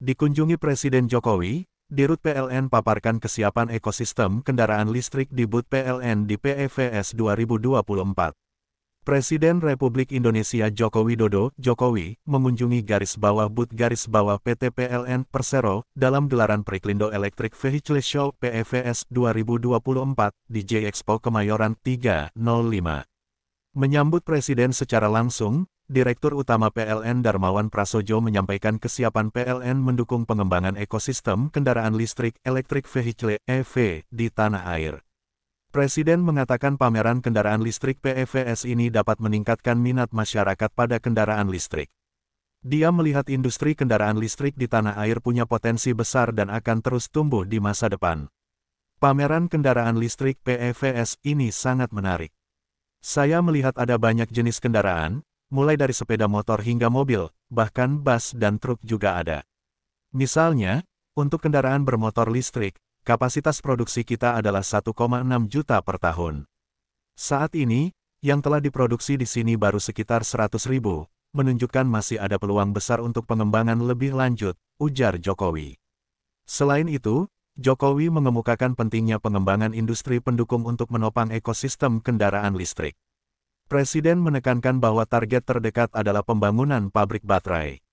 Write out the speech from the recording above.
Dikunjungi Presiden Jokowi, Dirut PLN paparkan kesiapan ekosistem kendaraan listrik di booth PLN di PEVS 2024. Presiden Republik Indonesia Joko Widodo, Jokowi, mengunjungi garis bawah booth garis bawah PT PLN Persero dalam gelaran Periklindo Electric Vehicle Show PEVS 2024 di J Expo Kemayoran 305. Menyambut Presiden secara langsung, Direktur Utama PLN Darmawan Prasojo menyampaikan kesiapan PLN mendukung pengembangan ekosistem kendaraan listrik elektrik vehicle EV di tanah air. Presiden mengatakan pameran kendaraan listrik PEVS ini dapat meningkatkan minat masyarakat pada kendaraan listrik. Dia melihat industri kendaraan listrik di tanah air punya potensi besar dan akan terus tumbuh di masa depan. Pameran kendaraan listrik PEVS ini sangat menarik. Saya melihat ada banyak jenis kendaraan, mulai dari sepeda motor hingga mobil, bahkan bus dan truk juga ada. Misalnya, untuk kendaraan bermotor listrik, kapasitas produksi kita adalah 1,6 juta per tahun. Saat ini, yang telah diproduksi di sini baru sekitar 100 ribu, menunjukkan masih ada peluang besar untuk pengembangan lebih lanjut, ujar Jokowi. Selain itu, Jokowi mengemukakan pentingnya pengembangan industri pendukung untuk menopang ekosistem kendaraan listrik. Presiden menekankan bahwa target terdekat adalah pembangunan pabrik baterai.